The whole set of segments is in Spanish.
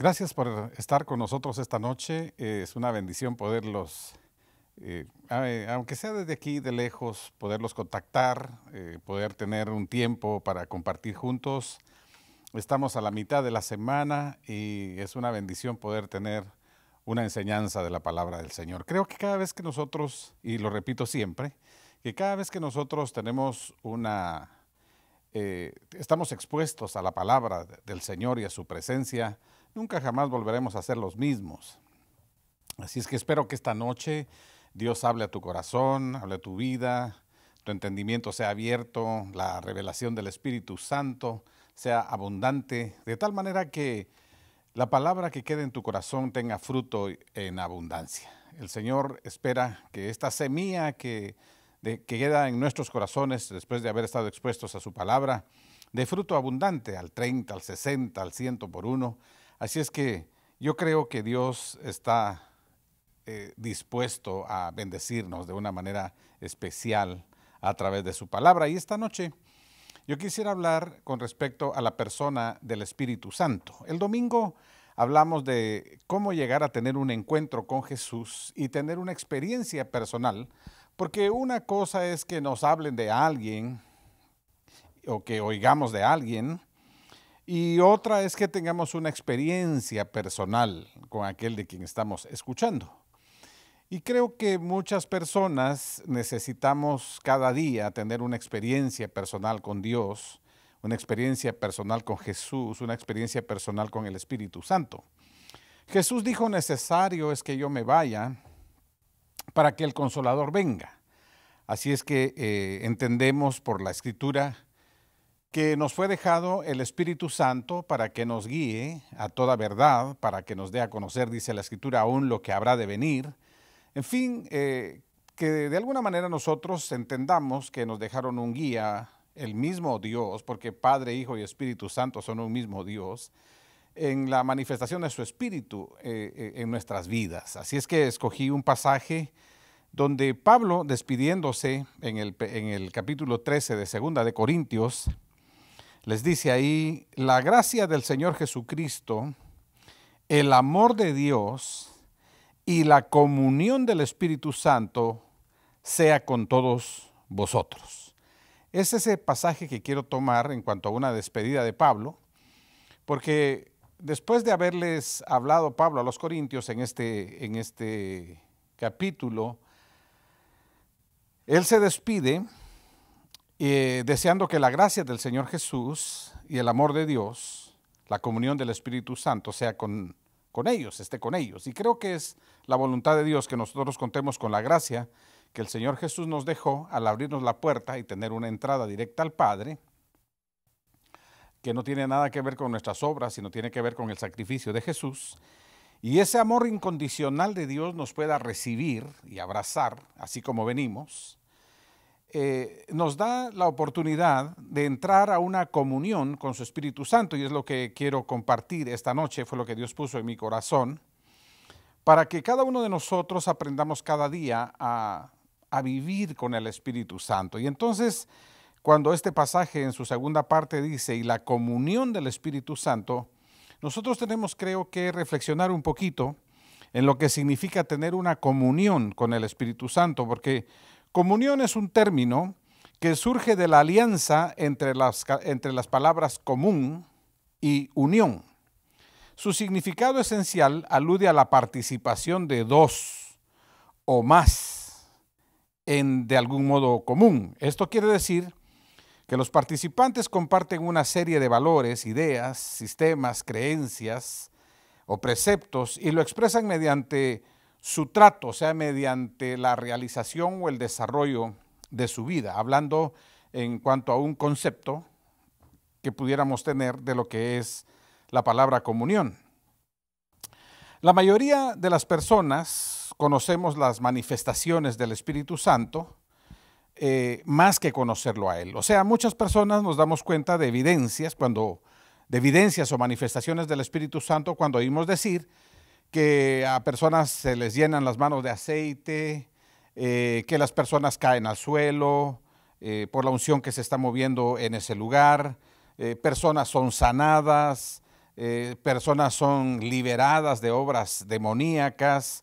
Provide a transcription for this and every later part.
Gracias por estar con nosotros esta noche. Eh, es una bendición poderlos, eh, eh, aunque sea desde aquí, de lejos, poderlos contactar, poder tener un tiempo para compartir juntos. Estamos a la mitad de la semana y es una bendición poder tener una enseñanza de la palabra del Señor. Creo que cada vez que nosotros, y lo repito siempre, que cada vez que nosotros tenemos una, estamos expuestos a la palabra del Señor y a su presencia, nunca jamás volveremos a ser los mismos. Así es que espero que esta noche Dios hable a tu corazón, hable a tu vida, tu entendimiento sea abierto, la revelación del Espíritu Santo sea abundante, de tal manera que la palabra que quede en tu corazón tenga fruto en abundancia. El Señor espera que esta semilla que, queda en nuestros corazones después de haber estado expuestos a su palabra, de fruto abundante al 30, al 60, al 100 por uno, Así es que yo creo que Dios está eh, dispuesto a bendecirnos de una manera especial a través de su palabra. Y esta noche yo quisiera hablar con respecto a la persona del Espíritu Santo. El domingo hablamos de cómo llegar a tener un encuentro con Jesús y tener una experiencia personal, porque una cosa es que nos hablen de alguien o que oigamos de alguien, y otra es que tengamos una experiencia personal con aquel de quien estamos escuchando. Y creo que muchas personas necesitamos cada día tener una experiencia personal con Dios, una experiencia personal con Jesús, una experiencia personal con el Espíritu Santo. Jesús dijo, necesario es que yo me vaya para que el consolador venga. Así es que eh, entendemos por la escritura que nos fue dejado el Espíritu Santo para que nos guíe a toda verdad, para que nos dé a conocer, dice la Escritura, aún lo que habrá de venir. En fin, eh, que de alguna manera nosotros entendamos que nos dejaron un guía, el mismo Dios, porque Padre, Hijo y Espíritu Santo son un mismo Dios, en la manifestación de su Espíritu eh, eh, en nuestras vidas. Así es que escogí un pasaje donde Pablo, despidiéndose en el, capítulo 13 de Segunda de Corintios, les dice ahí, la gracia del Señor Jesucristo, el amor de Dios y la comunión del Espíritu Santo sea con todos vosotros. Es ese pasaje que quiero tomar en cuanto a una despedida de Pablo, porque después de haberles hablado Pablo a los Corintios en este, en este capítulo, él se despide eh, deseando que la gracia del Señor Jesús y el amor de Dios, la comunión del Espíritu Santo sea con, con ellos, esté con ellos. Y creo que es la voluntad de Dios que nosotros contemos con la gracia que el Señor Jesús nos dejó al abrirnos la puerta y tener una entrada directa al Padre, que no tiene nada que ver con nuestras obras, sino tiene que ver con el sacrificio de Jesús. Y ese amor incondicional de Dios nos pueda recibir y abrazar, así como venimos, eh, nos da la oportunidad de entrar a una comunión con su Espíritu Santo y es lo que quiero compartir esta noche, fue lo que Dios puso en mi corazón, para que cada uno de nosotros aprendamos cada día a, a vivir con el Espíritu Santo. Y entonces, cuando este pasaje en su segunda parte dice, y la comunión del Espíritu Santo, nosotros tenemos, creo que, reflexionar un poquito en lo que significa tener una comunión con el Espíritu Santo, porque Comunión es un término que surge de la alianza entre las, entre las palabras común y unión. Su significado esencial alude a la participación de dos o más en de algún modo común. Esto quiere decir que los participantes comparten una serie de valores, ideas, sistemas, creencias o preceptos y lo expresan mediante su trato, o sea, mediante la realización o el desarrollo de su vida, hablando en cuanto a un concepto que pudiéramos tener de lo que es la palabra comunión. La mayoría de las personas conocemos las manifestaciones del Espíritu Santo eh, más que conocerlo a Él. O sea, muchas personas nos damos cuenta de evidencias cuando de evidencias o manifestaciones del Espíritu Santo cuando oímos decir que a personas se les llenan las manos de aceite, eh, que las personas caen al suelo eh, por la unción que se está moviendo en ese lugar, eh, personas son sanadas, personas son liberadas de obras demoníacas,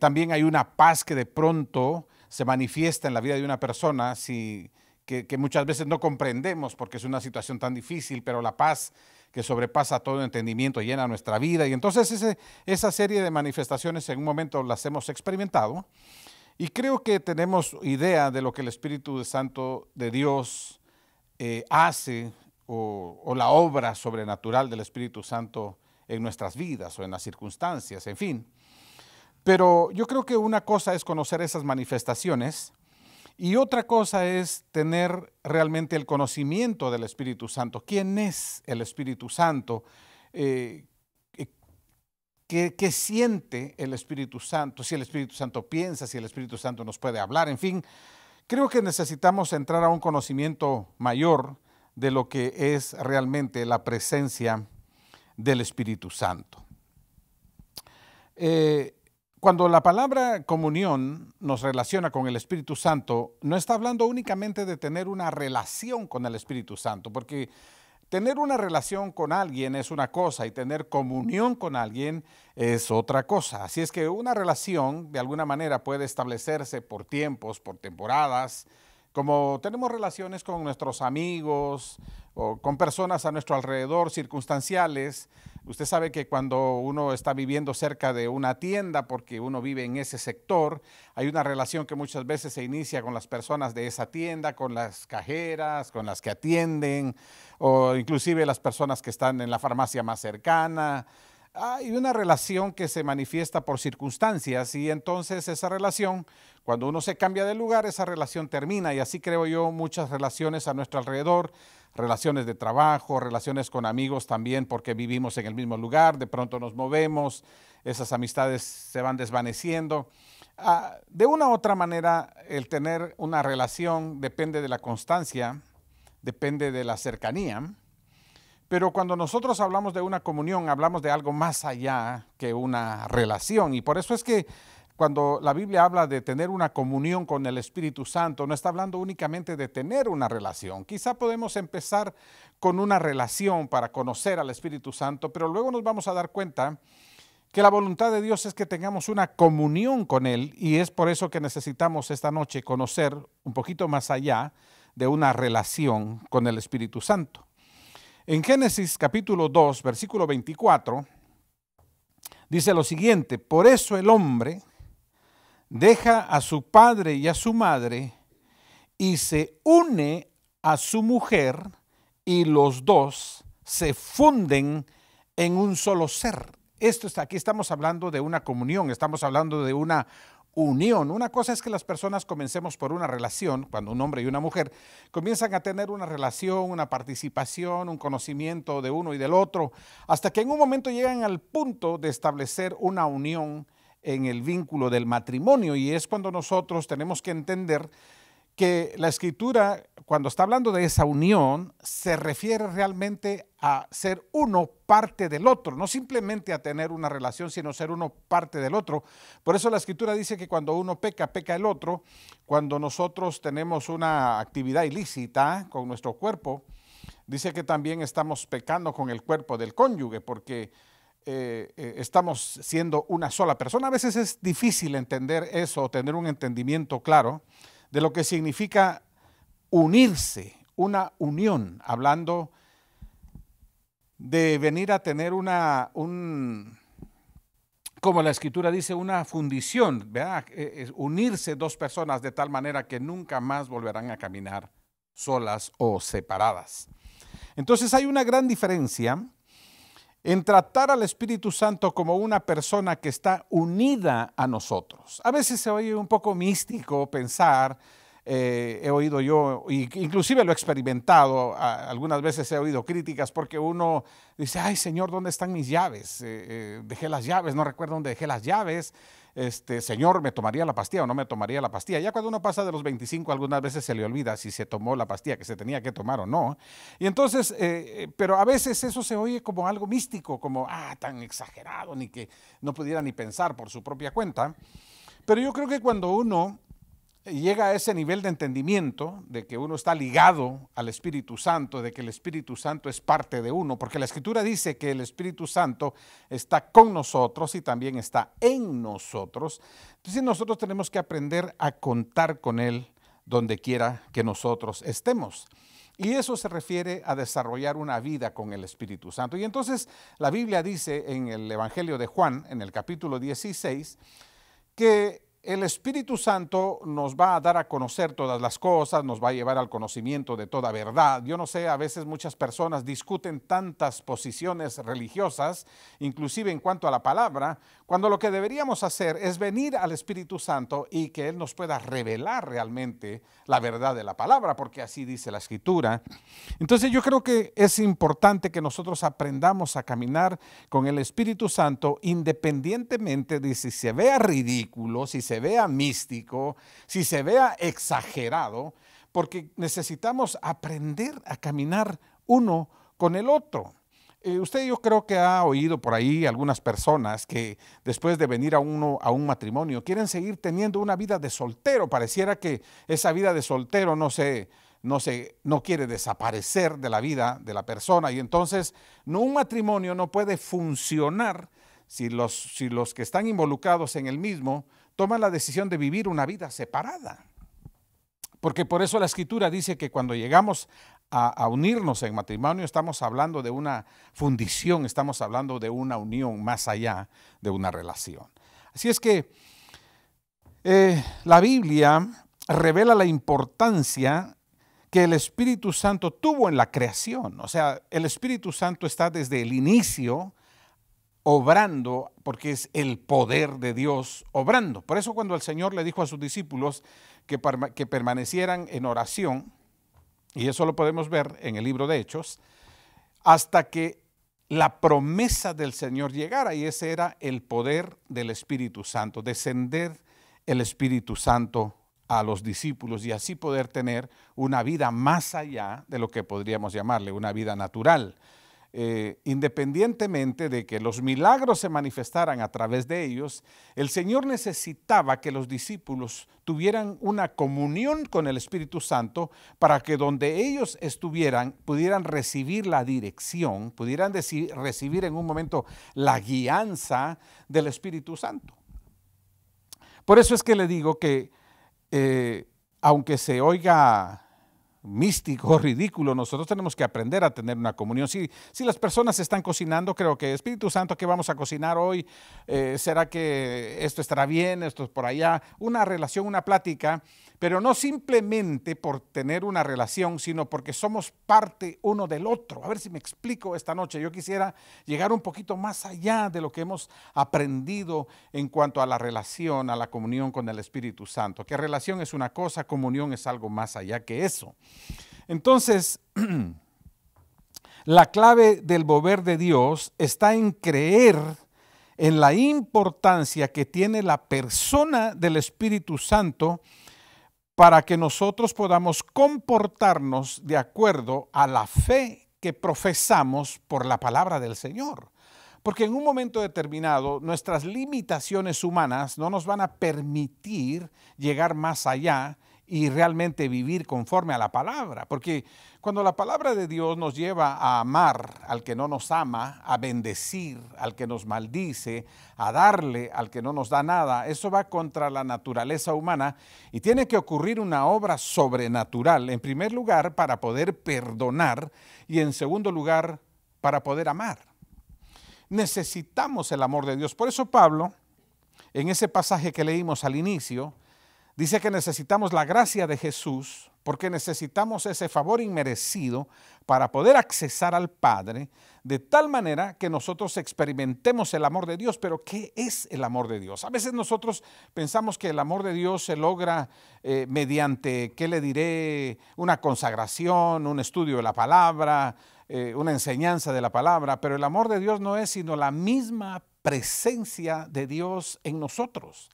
también hay una paz que de pronto se manifiesta en la vida de una persona si, que muchas veces no comprendemos porque es una situación tan difícil, pero la paz que sobrepasa todo entendimiento, y llena nuestra vida. Y entonces esa serie de manifestaciones en un momento las hemos experimentado y creo que tenemos idea de lo que el Espíritu Santo de Dios eh, hace o, la obra sobrenatural del Espíritu Santo en nuestras vidas o en las circunstancias, en fin. Pero yo creo que una cosa es conocer esas manifestaciones y otra cosa es tener realmente el conocimiento del Espíritu Santo. ¿Quién es el Espíritu Santo? Eh, eh, ¿qué, siente el Espíritu Santo? Si el Espíritu Santo piensa, si el Espíritu Santo nos puede hablar, en fin. Creo que necesitamos entrar a un conocimiento mayor de lo que es realmente la presencia del Espíritu Santo. Eh, cuando la palabra comunión nos relaciona con el Espíritu Santo, no está hablando únicamente de tener una relación con el Espíritu Santo, porque tener una relación con alguien es una cosa y tener comunión con alguien es otra cosa. Así es que una relación de alguna manera puede establecerse por tiempos, por temporadas, como tenemos relaciones con nuestros amigos o con personas a nuestro alrededor circunstanciales, Usted sabe que cuando uno está viviendo cerca de una tienda, porque uno vive en ese sector, hay una relación que muchas veces se inicia con las personas de esa tienda, con las cajeras, con las que atienden, o inclusive las personas que están en la farmacia más cercana. Hay una relación que se manifiesta por circunstancias y entonces esa relación, cuando uno se cambia de lugar, esa relación termina y así creo yo muchas relaciones a nuestro alrededor relaciones de trabajo, relaciones con amigos también porque vivimos en el mismo lugar, de pronto nos movemos, esas amistades se van desvaneciendo. Ah, de una u otra manera, el tener una relación depende de la constancia, depende de la cercanía, pero cuando nosotros hablamos de una comunión, hablamos de algo más allá que una relación. Y por eso es que cuando la Biblia habla de tener una comunión con el Espíritu Santo, no está hablando únicamente de tener una relación. Quizá podemos empezar con una relación para conocer al Espíritu Santo, pero luego nos vamos a dar cuenta que la voluntad de Dios es que tengamos una comunión con Él y es por eso que necesitamos esta noche conocer un poquito más allá de una relación con el Espíritu Santo. En Génesis capítulo 2, versículo 24, dice lo siguiente, por eso el hombre deja a su padre y a su madre y se une a su mujer y los dos se funden en un solo ser. Esto está aquí estamos hablando de una comunión, estamos hablando de una unión. Una cosa es que las personas comencemos por una relación, cuando un hombre y una mujer comienzan a tener una relación, una participación, un conocimiento de uno y del otro, hasta que en un momento llegan al punto de establecer una unión en el vínculo del matrimonio y es cuando nosotros tenemos que entender que la escritura, cuando está hablando de esa unión, se refiere realmente a ser uno parte del otro, no simplemente a tener una relación, sino ser uno parte del otro. Por eso la escritura dice que cuando uno peca, peca el otro. Cuando nosotros tenemos una actividad ilícita con nuestro cuerpo, dice que también estamos pecando con el cuerpo del cónyuge, porque eh, eh, estamos siendo una sola persona. A veces es difícil entender eso, tener un entendimiento claro de lo que significa unirse, una unión, hablando de venir a tener una, un, como la escritura dice, una fundición, eh, unirse dos personas de tal manera que nunca más volverán a caminar solas o separadas. Entonces hay una gran diferencia en tratar al Espíritu Santo como una persona que está unida a nosotros. A veces se oye un poco místico pensar, eh, he oído yo, inclusive lo he experimentado, algunas veces he oído críticas porque uno dice, ay Señor, ¿dónde están mis llaves? Eh, eh, dejé las llaves, no recuerdo dónde dejé las llaves este, señor, ¿me tomaría la pastilla o no me tomaría la pastilla? Ya cuando uno pasa de los 25, algunas veces se le olvida si se tomó la pastilla que se tenía que tomar o no. Y entonces, eh, eh, pero a veces eso se oye como algo místico, como, ah, tan exagerado, ni que no pudiera ni pensar por su propia cuenta. Pero yo creo que cuando uno llega a ese nivel de entendimiento de que uno está ligado al Espíritu Santo, de que el Espíritu Santo es parte de uno, porque la Escritura dice que el Espíritu Santo está con nosotros y también está en nosotros. Entonces nosotros tenemos que aprender a contar con Él donde quiera que nosotros estemos. Y eso se refiere a desarrollar una vida con el Espíritu Santo. Y entonces la Biblia dice en el Evangelio de Juan, en el capítulo 16, que el Espíritu Santo nos va a dar a conocer todas las cosas, nos va a llevar al conocimiento de toda verdad. Yo no sé, a veces muchas personas discuten tantas posiciones religiosas, inclusive en cuanto a la palabra, cuando lo que deberíamos hacer es venir al Espíritu Santo y que Él nos pueda revelar realmente la verdad de la palabra, porque así dice la escritura. Entonces yo creo que es importante que nosotros aprendamos a caminar con el Espíritu Santo independientemente de si se vea ridículo, si se vea místico, si se vea exagerado, porque necesitamos aprender a caminar uno con el otro. Eh, usted yo creo que ha oído por ahí algunas personas que después de venir a uno a un matrimonio quieren seguir teniendo una vida de soltero. Pareciera que esa vida de soltero no no no quiere desaparecer de la vida de la persona y entonces un matrimonio no puede funcionar si los, si los que están involucrados en el mismo toman la decisión de vivir una vida separada. Porque por eso la escritura dice que cuando llegamos a, unirnos en matrimonio, estamos hablando de una fundición, estamos hablando de una unión más allá de una relación. Así es que eh, la Biblia revela la importancia que el Espíritu Santo tuvo en la creación. O sea, el Espíritu Santo está desde el inicio obrando, porque es el poder de Dios obrando. Por eso cuando el Señor le dijo a sus discípulos que, que permanecieran en oración, y eso lo podemos ver en el libro de Hechos, hasta que la promesa del Señor llegara, y ese era el poder del Espíritu Santo, descender el Espíritu Santo a los discípulos y así poder tener una vida más allá de lo que podríamos llamarle una vida natural. Eh, independientemente de que los milagros se manifestaran a través de ellos, el Señor necesitaba que los discípulos tuvieran una comunión con el Espíritu Santo para que donde ellos estuvieran pudieran recibir la dirección, pudieran decir, recibir en un momento la guianza del Espíritu Santo. Por eso es que le digo que eh, aunque se oiga místico, ridículo. Nosotros tenemos que aprender a tener una comunión. Si, si las personas están cocinando, creo que Espíritu Santo, ¿qué vamos a cocinar hoy? Eh, ¿Será que esto estará bien? ¿Esto es por allá? Una relación, una plática pero no simplemente por tener una relación, sino porque somos parte uno del otro. A ver si me explico esta noche. Yo quisiera llegar un poquito más allá de lo que hemos aprendido en cuanto a la relación, a la comunión con el Espíritu Santo. Que relación es una cosa, comunión es algo más allá que eso. Entonces, la clave del volver de Dios está en creer en la importancia que tiene la persona del Espíritu Santo para que nosotros podamos comportarnos de acuerdo a la fe que profesamos por la palabra del Señor. Porque en un momento determinado nuestras limitaciones humanas no nos van a permitir llegar más allá y realmente vivir conforme a la palabra. Porque cuando la palabra de Dios nos lleva a amar al que no nos ama, a bendecir al que nos maldice, a darle al que no nos da nada, eso va contra la naturaleza humana y tiene que ocurrir una obra sobrenatural, en primer lugar, para poder perdonar y en segundo lugar, para poder amar. Necesitamos el amor de Dios. Por eso Pablo, en ese pasaje que leímos al inicio, Dice que necesitamos la gracia de Jesús porque necesitamos ese favor inmerecido para poder accesar al Padre de tal manera que nosotros experimentemos el amor de Dios. Pero ¿qué es el amor de Dios? A veces nosotros pensamos que el amor de Dios se logra eh, mediante, ¿qué le diré? Una consagración, un estudio de la palabra, eh, una enseñanza de la palabra, pero el amor de Dios no es sino la misma presencia de Dios en nosotros.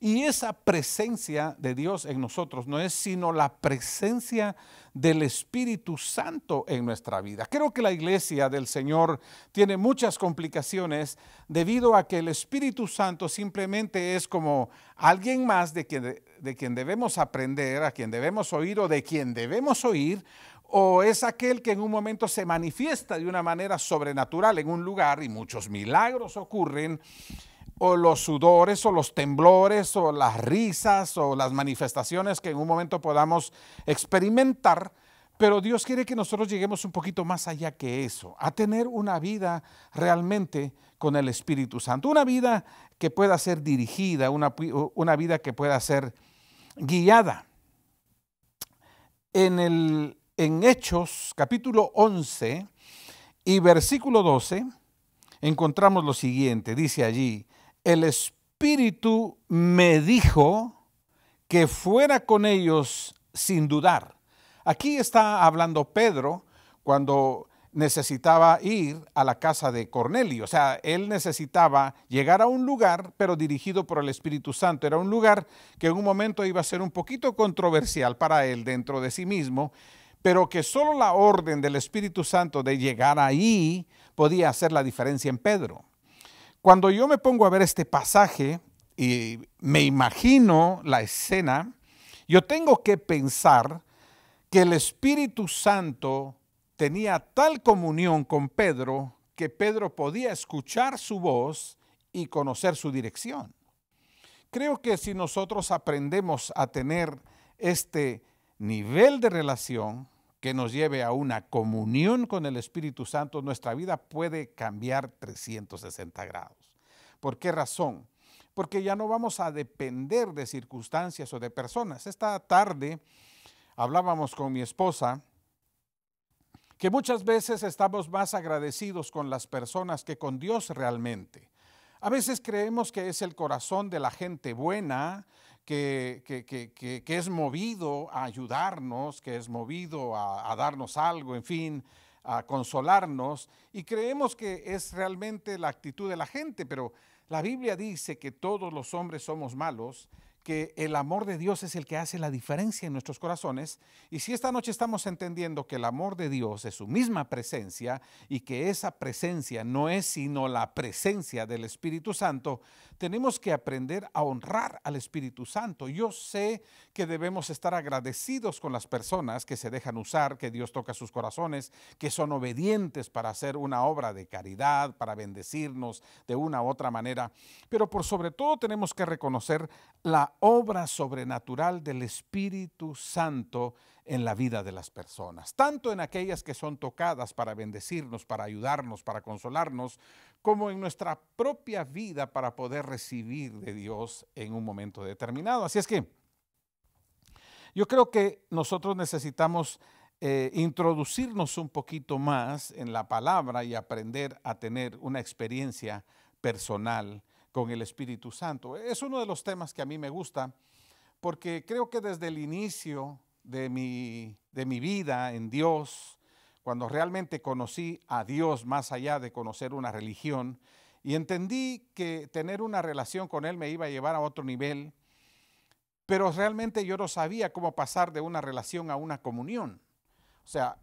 Y esa presencia de Dios en nosotros no es sino la presencia del Espíritu Santo en nuestra vida. Creo que la iglesia del Señor tiene muchas complicaciones debido a que el Espíritu Santo simplemente es como alguien más de quien, de quien debemos aprender, a quien debemos oír o de quien debemos oír, o es aquel que en un momento se manifiesta de una manera sobrenatural en un lugar y muchos milagros ocurren o los sudores o los temblores o las risas o las manifestaciones que en un momento podamos experimentar, pero Dios quiere que nosotros lleguemos un poquito más allá que eso, a tener una vida realmente con el Espíritu Santo, una vida que pueda ser dirigida, una, una vida que pueda ser guiada. En, el, en Hechos capítulo 11 y versículo 12 encontramos lo siguiente, dice allí, el Espíritu me dijo que fuera con ellos sin dudar. Aquí está hablando Pedro cuando necesitaba ir a la casa de Cornelio. O sea, él necesitaba llegar a un lugar, pero dirigido por el Espíritu Santo. Era un lugar que en un momento iba a ser un poquito controversial para él dentro de sí mismo, pero que solo la orden del Espíritu Santo de llegar ahí podía hacer la diferencia en Pedro. Cuando yo me pongo a ver este pasaje y me imagino la escena, yo tengo que pensar que el Espíritu Santo tenía tal comunión con Pedro que Pedro podía escuchar su voz y conocer su dirección. Creo que si nosotros aprendemos a tener este nivel de relación, que nos lleve a una comunión con el Espíritu Santo, nuestra vida puede cambiar 360 grados. ¿Por qué razón? Porque ya no vamos a depender de circunstancias o de personas. Esta tarde hablábamos con mi esposa que muchas veces estamos más agradecidos con las personas que con Dios realmente. A veces creemos que es el corazón de la gente buena, que, es movido a ayudarnos, que es movido a, a, darnos algo, en fin, a consolarnos. Y creemos que es realmente la actitud de la gente, pero la Biblia dice que todos los hombres somos malos, que el amor de Dios es el que hace la diferencia en nuestros corazones. Y si esta noche estamos entendiendo que el amor de Dios es su misma presencia y que esa presencia no es sino la presencia del Espíritu Santo, tenemos que aprender a honrar al Espíritu Santo. Yo sé que debemos estar agradecidos con las personas que se dejan usar, que Dios toca sus corazones, que son obedientes para hacer una obra de caridad, para bendecirnos de una u otra manera. Pero por sobre todo tenemos que reconocer la obra sobrenatural del Espíritu Santo en la vida de las personas, tanto en aquellas que son tocadas para bendecirnos, para ayudarnos, para consolarnos, como en nuestra propia vida para poder recibir de Dios en un momento determinado. Así es que yo creo que nosotros necesitamos eh, introducirnos un poquito más en la palabra y aprender a tener una experiencia personal con el Espíritu Santo. Es uno de los temas que a mí me gusta porque creo que desde el inicio de mi, de mi vida en Dios, cuando realmente conocí a Dios más allá de conocer una religión y entendí que tener una relación con Él me iba a llevar a otro nivel, pero realmente yo no sabía cómo pasar de una relación a una comunión. O sea,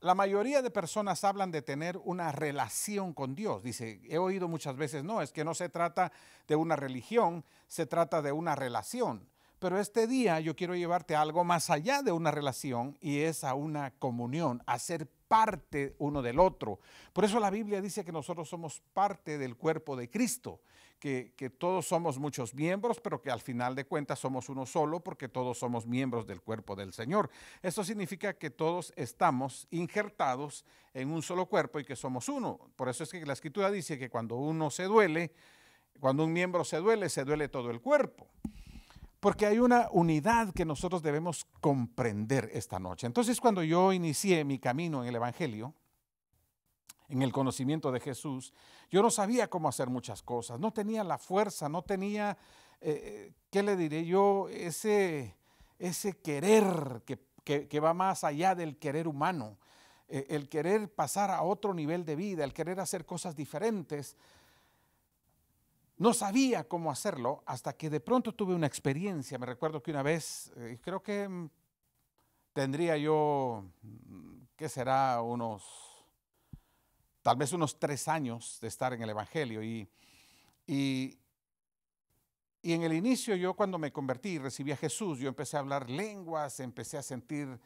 la mayoría de personas hablan de tener una relación con Dios. Dice, he oído muchas veces, no, es que no se trata de una religión, se trata de una relación. Pero este día yo quiero llevarte algo más allá de una relación y es a una comunión, a ser parte uno del otro. Por eso la Biblia dice que nosotros somos parte del cuerpo de Cristo, que, que, todos somos muchos miembros, pero que al final de cuentas somos uno solo porque todos somos miembros del cuerpo del Señor. Esto significa que todos estamos injertados en un solo cuerpo y que somos uno. Por eso es que la escritura dice que cuando uno se duele, cuando un miembro se duele, se duele todo el cuerpo porque hay una unidad que nosotros debemos comprender esta noche. Entonces, cuando yo inicié mi camino en el Evangelio, en el conocimiento de Jesús, yo no sabía cómo hacer muchas cosas, no tenía la fuerza, no tenía, eh, eh, ¿qué le diré yo? Ese, ese querer que, va más allá del querer humano, eh, el querer pasar a otro nivel de vida, el querer hacer cosas diferentes. No sabía cómo hacerlo hasta que de pronto tuve una experiencia. Me recuerdo que una vez, eh, creo que mm, tendría yo, mm, ¿qué será? Unos, tal vez unos tres años de estar en el Evangelio. Y, y, y en el inicio yo cuando me convertí y recibí a Jesús, yo empecé a hablar lenguas, empecé a sentir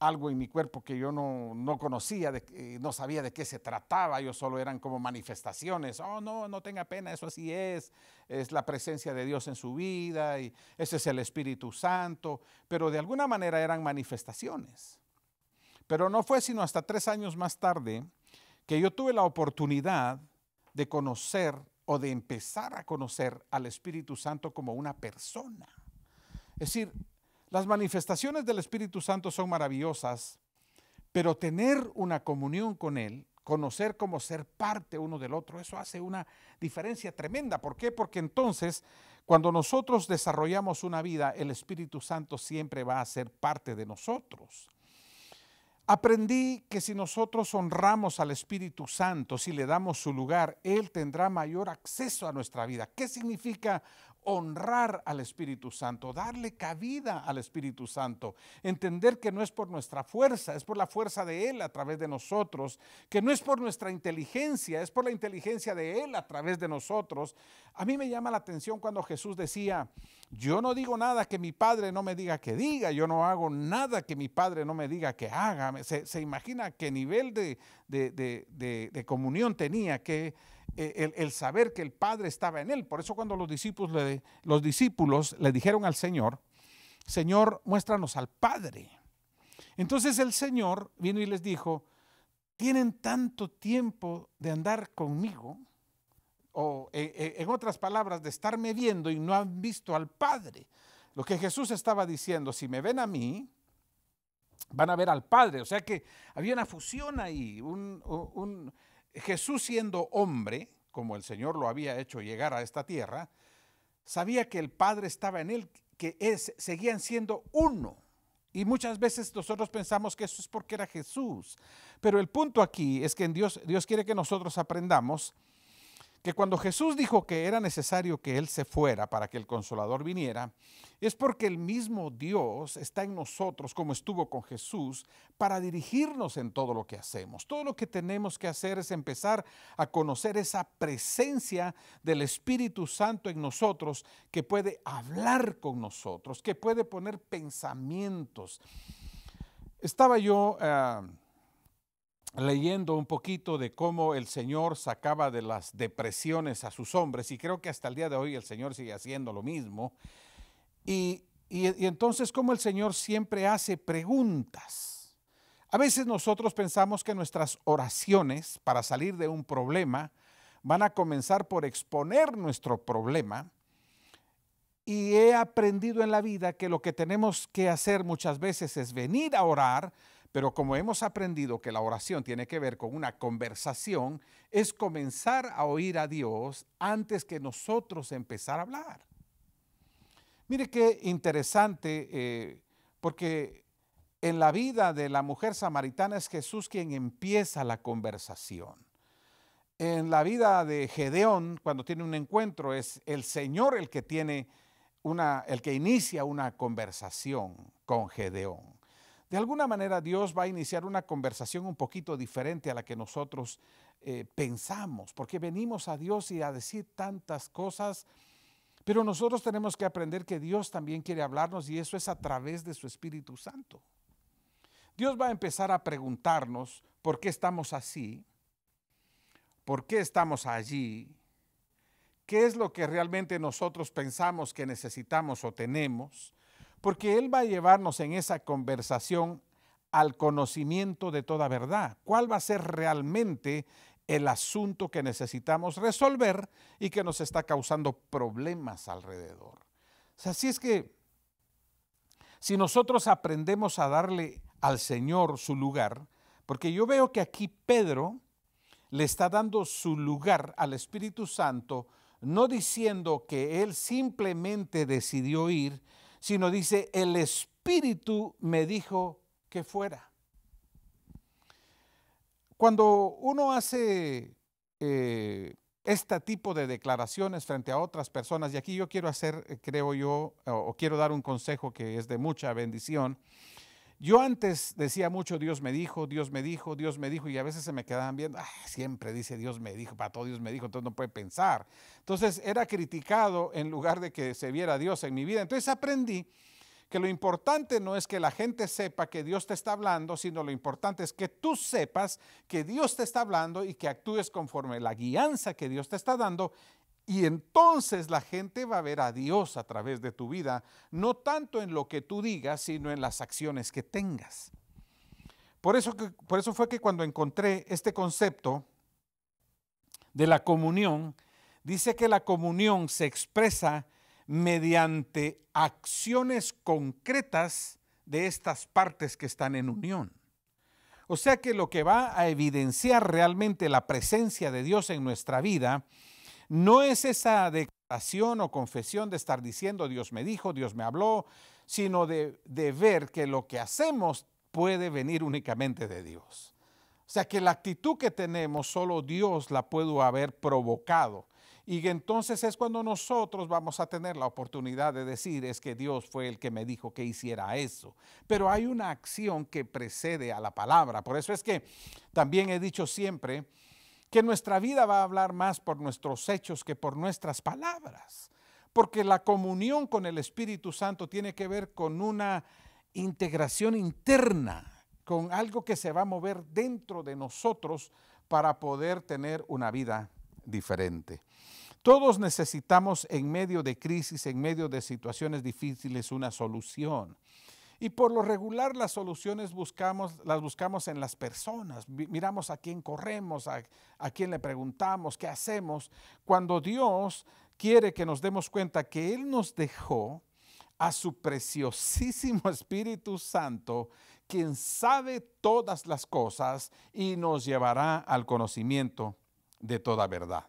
algo en mi cuerpo que yo no, conocía, eh, no sabía de qué se trataba, yo solo eran como manifestaciones, oh no, no tenga pena, eso así es, es la presencia de Dios en su vida y ese es el Espíritu Santo, pero de alguna manera eran manifestaciones. Pero no fue sino hasta tres años más tarde que yo tuve la oportunidad de conocer o de empezar a conocer al Espíritu Santo como una persona. Es decir, las manifestaciones del Espíritu Santo son maravillosas, pero tener una comunión con Él, conocer cómo ser parte uno del otro, eso hace una diferencia tremenda. ¿Por qué? Porque entonces, cuando nosotros desarrollamos una vida, el Espíritu Santo siempre va a ser parte de nosotros. Aprendí que si nosotros honramos al Espíritu Santo, si le damos su lugar, Él tendrá mayor acceso a nuestra vida. ¿Qué significa honrar al Espíritu Santo, darle cabida al Espíritu Santo, entender que no es por nuestra fuerza, es por la fuerza de Él a través de nosotros, que no es por nuestra inteligencia, es por la inteligencia de Él a través de nosotros. A mí me llama la atención cuando Jesús decía, yo no digo nada que mi Padre no me diga que diga, yo no hago nada que mi Padre no me diga que haga. Se, imagina qué nivel de, de comunión tenía, que e, el, saber que el Padre estaba en él. Por eso cuando los discípulos, le, los discípulos le dijeron al Señor, Señor, muéstranos al Padre. Entonces el Señor vino y les dijo, tienen tanto tiempo de andar conmigo, o e, e, en otras palabras, de estarme viendo y no han visto al Padre. Lo que Jesús estaba diciendo, si me ven a mí, van a ver al Padre. O sea que había una fusión ahí, un, Jesús siendo hombre, como el Señor lo había hecho llegar a esta tierra, sabía que el Padre estaba en él, que seguían siendo uno. Y muchas veces nosotros pensamos que eso es porque era Jesús. Pero el punto aquí es que en Dios quiere que nosotros aprendamos que cuando Jesús dijo que era necesario que Él se fuera para que el consolador viniera, es porque el mismo Dios está en nosotros como estuvo con Jesús para dirigirnos en todo lo que hacemos. Todo lo que tenemos que hacer es empezar a conocer esa presencia del Espíritu Santo en nosotros que puede hablar con nosotros, que puede poner pensamientos. Estaba yo... Eh, leyendo un poquito de cómo el Señor sacaba de las depresiones a sus hombres, y creo que hasta el día de hoy el Señor sigue haciendo lo mismo, y, entonces cómo el Señor siempre hace preguntas. A veces nosotros pensamos que nuestras oraciones para salir de un problema van a comenzar por exponer nuestro problema, y he aprendido en la vida que lo que tenemos que hacer muchas veces es venir a orar, pero como hemos aprendido que la oración tiene que ver con una conversación, es comenzar a oír a Dios antes que nosotros empezar a hablar. Mire qué interesante, eh, porque en la vida de la mujer samaritana es Jesús quien empieza la conversación. En la vida de Gedeón, cuando tiene un encuentro, es el Señor el que tiene una, el que inicia una conversación con Gedeón. De alguna manera Dios va a iniciar una conversación un poquito diferente a la que nosotros eh, pensamos, porque venimos a Dios y a decir tantas cosas, pero nosotros tenemos que aprender que Dios también quiere hablarnos y eso es a través de su Espíritu Santo. Dios va a empezar a preguntarnos por qué estamos así, por qué estamos allí, qué es lo que realmente nosotros pensamos que necesitamos o tenemos, porque Él va a llevarnos en esa conversación al conocimiento de toda verdad, cuál va a ser realmente el asunto que necesitamos resolver y que nos está causando problemas alrededor. así es que si nosotros aprendemos a darle al Señor su lugar, porque yo veo que aquí Pedro le está dando su lugar al Espíritu Santo, no diciendo que él simplemente decidió ir sino dice, el Espíritu me dijo que fuera. Cuando uno hace eh, este tipo de declaraciones frente a otras personas, y aquí yo quiero hacer, eh, creo yo, o quiero dar un consejo que es de mucha bendición, yo antes decía mucho, Dios me dijo, Dios me dijo, Dios me dijo, y a veces se me quedaban viendo, ah, siempre dice Dios me dijo, para todo Dios me dijo, entonces no puede pensar. Entonces era criticado en lugar de que se viera Dios en mi vida. Entonces aprendí que lo importante no es que la gente sepa que Dios te está hablando, sino lo importante es que tú sepas que Dios te está hablando y que actúes conforme la guianza que Dios te está dando y entonces la gente va a ver a Dios a través de tu vida, no tanto en lo que tú digas, sino en las acciones que tengas. Por eso, por eso fue que cuando encontré este concepto de la comunión, dice que la comunión se expresa mediante acciones concretas de estas partes que están en unión. O sea que lo que va a evidenciar realmente la presencia de Dios en nuestra vida no es esa declaración o confesión de estar diciendo Dios me dijo, Dios me habló, sino de, ver que lo que hacemos puede venir únicamente de Dios. O sea que la actitud que tenemos solo Dios la puede haber provocado. Y entonces es cuando nosotros vamos a tener la oportunidad de decir, es que Dios fue el que me dijo que hiciera eso. Pero hay una acción que precede a la palabra. Por eso es que también he dicho siempre que nuestra vida va a hablar más por nuestros hechos que por nuestras palabras. Porque la comunión con el Espíritu Santo tiene que ver con una integración interna, con algo que se va a mover dentro de nosotros para poder tener una vida diferente. Todos necesitamos en medio de crisis, en medio de situaciones difíciles, una solución. Y por lo regular las soluciones buscamos, las buscamos en las personas. Miramos a quién corremos, a, a quién le preguntamos, qué hacemos. Cuando Dios quiere que nos demos cuenta que Él nos dejó a su preciosísimo Espíritu Santo, quien sabe todas las cosas y nos llevará al conocimiento de toda verdad.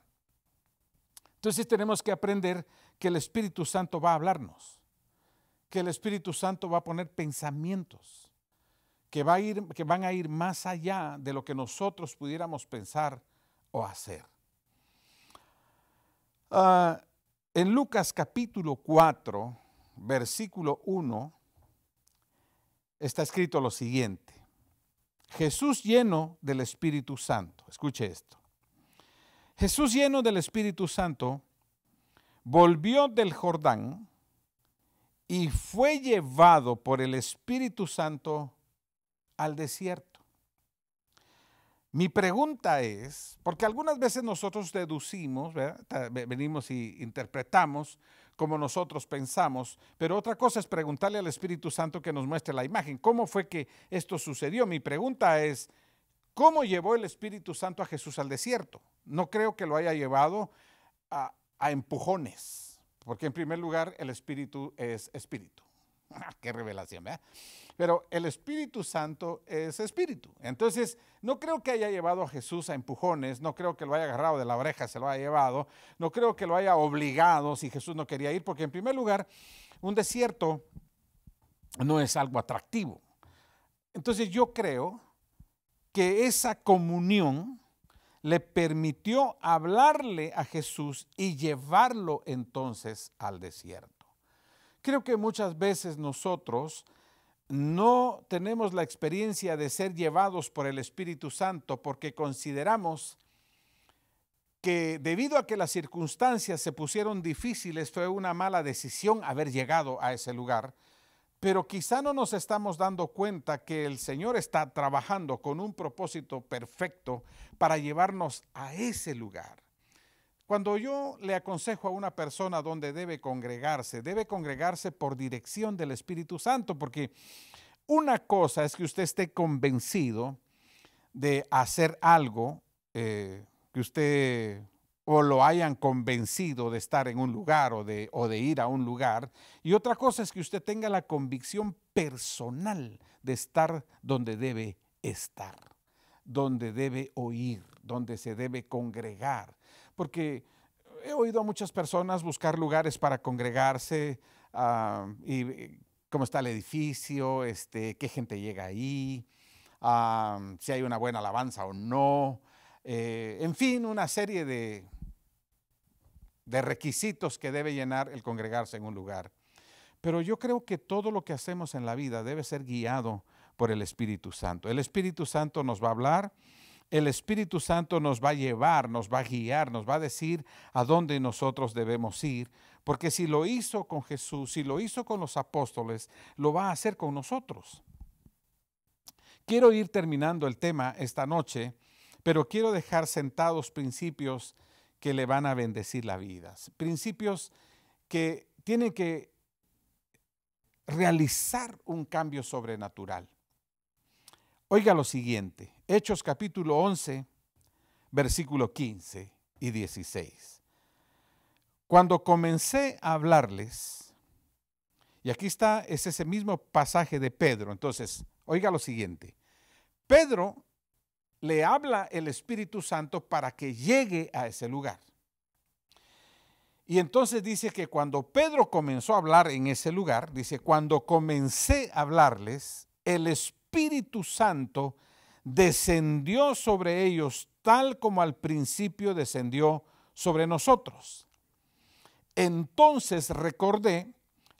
Entonces tenemos que aprender que el Espíritu Santo va a hablarnos que el Espíritu Santo va a poner pensamientos que, va a ir, que van a ir más allá de lo que nosotros pudiéramos pensar o hacer. Ah, en Lucas capítulo 4, versículo 1, está escrito lo siguiente. Jesús lleno del Espíritu Santo. Escuche esto. Jesús lleno del Espíritu Santo volvió del Jordán y fue llevado por el Espíritu Santo al desierto. Mi pregunta es, porque algunas veces nosotros deducimos, venimos y interpretamos como nosotros pensamos, pero otra cosa es preguntarle al Espíritu Santo que nos muestre la imagen. ¿Cómo fue que esto sucedió? Mi pregunta es, ¿cómo llevó el Espíritu Santo a Jesús al desierto? No creo que lo haya llevado a empujones. Porque en primer lugar, el Espíritu es Espíritu. Qué revelación, ¿verdad? Pero el Espíritu Santo es Espíritu. Entonces, no creo que haya llevado a Jesús a empujones, no creo que lo haya agarrado de la oreja, se lo haya llevado, no creo que lo haya obligado si Jesús no quería ir, porque en primer lugar, un desierto no es algo atractivo. Entonces, yo creo que esa comunión le permitió hablarle a Jesús y llevarlo entonces al desierto. Creo que muchas veces nosotros no tenemos la experiencia de ser llevados por el Espíritu Santo porque consideramos que debido a que las circunstancias se pusieron difíciles fue una mala decisión haber llegado a ese lugar pero quizá no nos estamos dando cuenta que el Señor está trabajando con un propósito perfecto para llevarnos a ese lugar. Cuando yo le aconsejo a una persona donde debe congregarse, debe congregarse por dirección del Espíritu Santo, porque una cosa es que usted esté convencido de hacer algo eh, que usted lo hayan convencido de estar en un lugar o de, o de ir a un lugar. Y otra cosa es que usted tenga la convicción personal de estar donde debe estar, donde debe oír, donde se debe congregar. Porque he oído a muchas personas buscar lugares para congregarse ah, y eh, cómo está el edificio, este, qué gente llega ahí, ah, si hay una buena alabanza o no, eh, en fin, una serie de, de requisitos que debe llenar el congregarse en un lugar. Pero yo creo que todo lo que hacemos en la vida debe ser guiado por el Espíritu Santo. El Espíritu Santo nos va a hablar, el Espíritu Santo nos va a llevar, nos va a guiar, nos va a decir a dónde nosotros debemos ir, porque si lo hizo con Jesús, si lo hizo con los apóstoles, lo va a hacer con nosotros. Quiero ir terminando el tema esta noche, pero quiero dejar sentados principios que le van a bendecir la vida. Principios que tienen que realizar un cambio sobrenatural. Oiga lo siguiente, Hechos capítulo 11, versículo 15 y 16. Cuando comencé a hablarles, y aquí está, es ese mismo pasaje de Pedro, entonces, oiga lo siguiente, Pedro le habla el Espíritu Santo para que llegue a ese lugar. Y entonces dice que cuando Pedro comenzó a hablar en ese lugar, dice, cuando comencé a hablarles, el Espíritu Santo descendió sobre ellos tal como al principio descendió sobre nosotros. Entonces recordé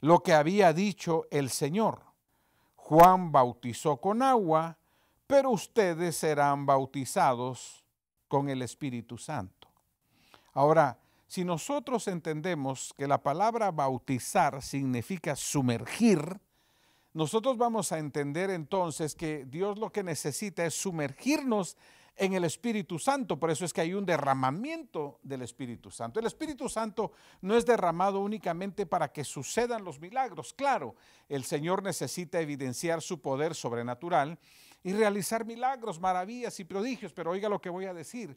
lo que había dicho el Señor. Juan bautizó con agua, pero ustedes serán bautizados con el Espíritu Santo. Ahora, si nosotros entendemos que la palabra bautizar significa sumergir, nosotros vamos a entender entonces que Dios lo que necesita es sumergirnos en el Espíritu Santo. Por eso es que hay un derramamiento del Espíritu Santo. El Espíritu Santo no es derramado únicamente para que sucedan los milagros. Claro, el Señor necesita evidenciar su poder sobrenatural y realizar milagros, maravillas y prodigios. Pero oiga lo que voy a decir.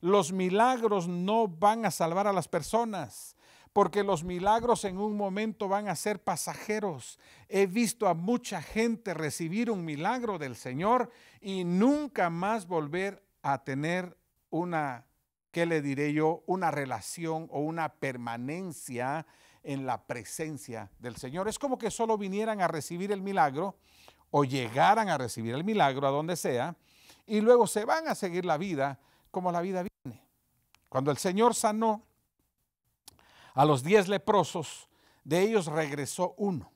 Los milagros no van a salvar a las personas porque los milagros en un momento van a ser pasajeros. He visto a mucha gente recibir un milagro del Señor y nunca más volver a tener una, ¿qué le diré yo? Una relación o una permanencia en la presencia del Señor. Es como que solo vinieran a recibir el milagro, o llegaran a recibir el milagro a donde sea y luego se van a seguir la vida como la vida viene. Cuando el Señor sanó a los diez leprosos, de ellos regresó uno.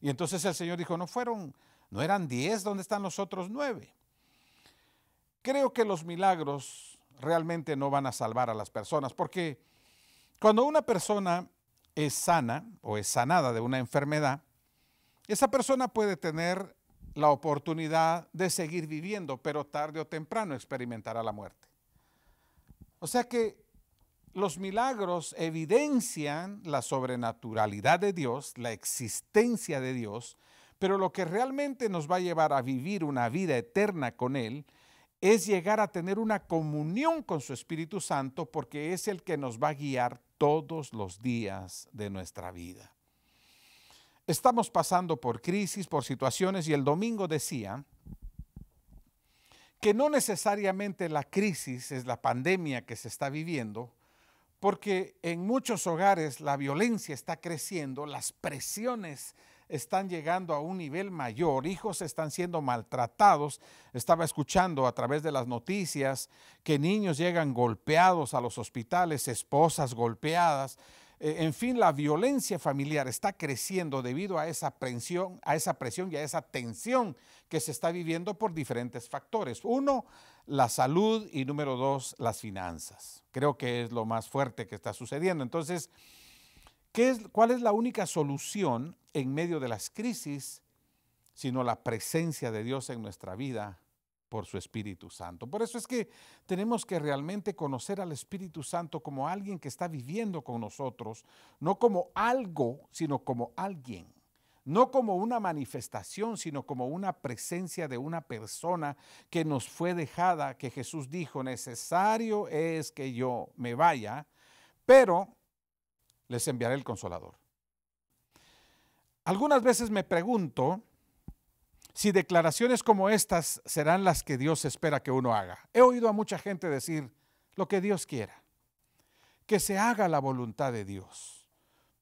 Y entonces el Señor dijo, no fueron, no eran diez, ¿dónde están los otros nueve? Creo que los milagros realmente no van a salvar a las personas, porque cuando una persona es sana o es sanada de una enfermedad, esa persona puede tener la oportunidad de seguir viviendo, pero tarde o temprano experimentará la muerte. O sea que los milagros evidencian la sobrenaturalidad de Dios, la existencia de Dios, pero lo que realmente nos va a llevar a vivir una vida eterna con Él es llegar a tener una comunión con su Espíritu Santo porque es el que nos va a guiar todos los días de nuestra vida. Estamos pasando por crisis, por situaciones y el domingo decía que no necesariamente la crisis es la pandemia que se está viviendo, porque en muchos hogares la violencia está creciendo, las presiones están llegando a un nivel mayor, hijos están siendo maltratados. Estaba escuchando a través de las noticias que niños llegan golpeados a los hospitales, esposas golpeadas, eh, en fin, la violencia familiar está creciendo debido a esa presión, a esa presión y a esa tensión que se está viviendo por diferentes factores. Uno, la salud y número dos, las finanzas. Creo que es lo más fuerte que está sucediendo. Entonces, ¿cuál es la única solución en medio de las crisis, sino la presencia de Dios en nuestra vida por su Espíritu Santo. Por eso es que tenemos que realmente conocer al Espíritu Santo como alguien que está viviendo con nosotros, no como algo, sino como alguien. No como una manifestación, sino como una presencia de una persona que nos fue dejada, que Jesús dijo, necesario es que yo me vaya, pero les enviaré el consolador. Algunas veces me pregunto, si declaraciones como estas serán las que Dios espera que uno haga. He oído a mucha gente decir lo que Dios quiera, que se haga la voluntad de Dios.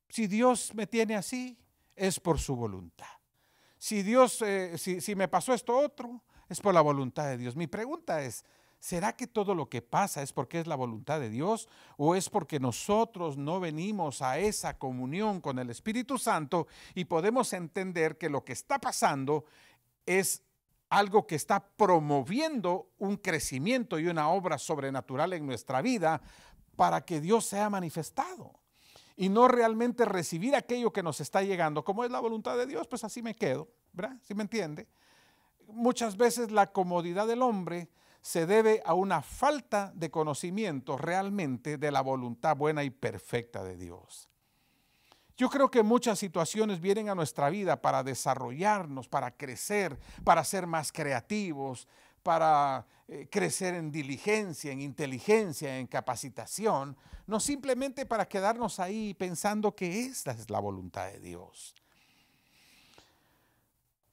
Si Dios me tiene así, es por su voluntad. Si Dios, eh, si, si me pasó esto otro, es por la voluntad de Dios. Mi pregunta es, ¿Será que todo lo que pasa es porque es la voluntad de Dios o es porque nosotros no venimos a esa comunión con el Espíritu Santo y podemos entender que lo que está pasando es algo que está promoviendo un crecimiento y una obra sobrenatural en nuestra vida para que Dios sea manifestado. Y no realmente recibir aquello que nos está llegando. Como es la voluntad de Dios, pues así me quedo, ¿verdad? ¿Sí me entiende? Muchas veces la comodidad del hombre se debe a una falta de conocimiento realmente de la voluntad buena y perfecta de Dios. Yo creo que muchas situaciones vienen a nuestra vida para desarrollarnos, para crecer, para ser más creativos, para eh, crecer en diligencia, en inteligencia, en capacitación, no simplemente para quedarnos ahí pensando que esta es la voluntad de Dios.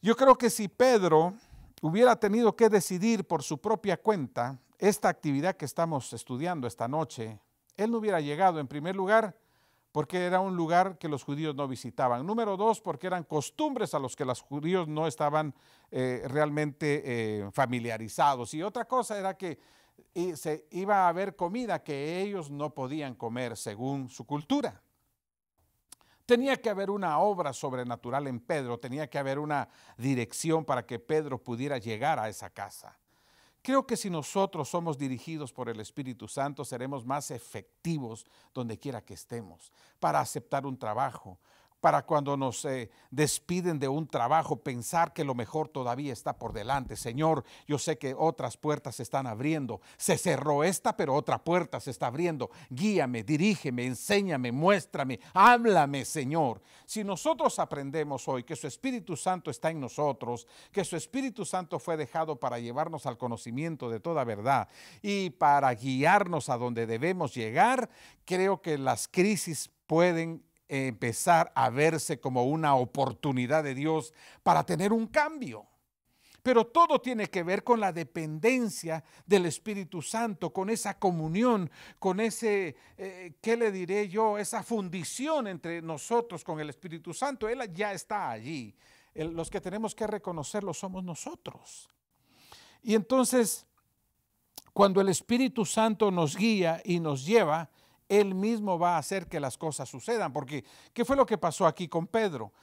Yo creo que si Pedro hubiera tenido que decidir por su propia cuenta esta actividad que estamos estudiando esta noche, él no hubiera llegado en primer lugar porque era un lugar que los judíos no visitaban. Número dos, porque eran costumbres a los que los judíos no estaban eh, realmente eh, familiarizados. Y otra cosa era que eh, se iba a haber comida que ellos no podían comer según su cultura. Tenía que haber una obra sobrenatural en Pedro, tenía que haber una dirección para que Pedro pudiera llegar a esa casa. Creo que si nosotros somos dirigidos por el Espíritu Santo, seremos más efectivos donde quiera que estemos, para aceptar un trabajo, para cuando nos eh, despiden de un trabajo, pensar que lo mejor todavía está por delante. Señor, yo sé que otras puertas se están abriendo. Se cerró esta, pero otra puerta se está abriendo. Guíame, dirígeme, enséñame, muéstrame, háblame, Señor. Si nosotros aprendemos hoy que su Espíritu Santo está en nosotros, que su Espíritu Santo fue dejado para llevarnos al conocimiento de toda verdad y para guiarnos a donde debemos llegar, creo que las crisis pueden empezar a verse como una oportunidad de Dios para tener un cambio. Pero todo tiene que ver con la dependencia del Espíritu Santo, con esa comunión, con ese, eh, ¿qué le diré yo? Esa fundición entre nosotros con el Espíritu Santo. Él ya está allí. los que tenemos que reconocerlo somos nosotros. Y entonces, cuando el Espíritu Santo nos guía y nos lleva, él mismo va a hacer que las cosas sucedan. Porque, ¿qué fue lo que pasó aquí con Pedro?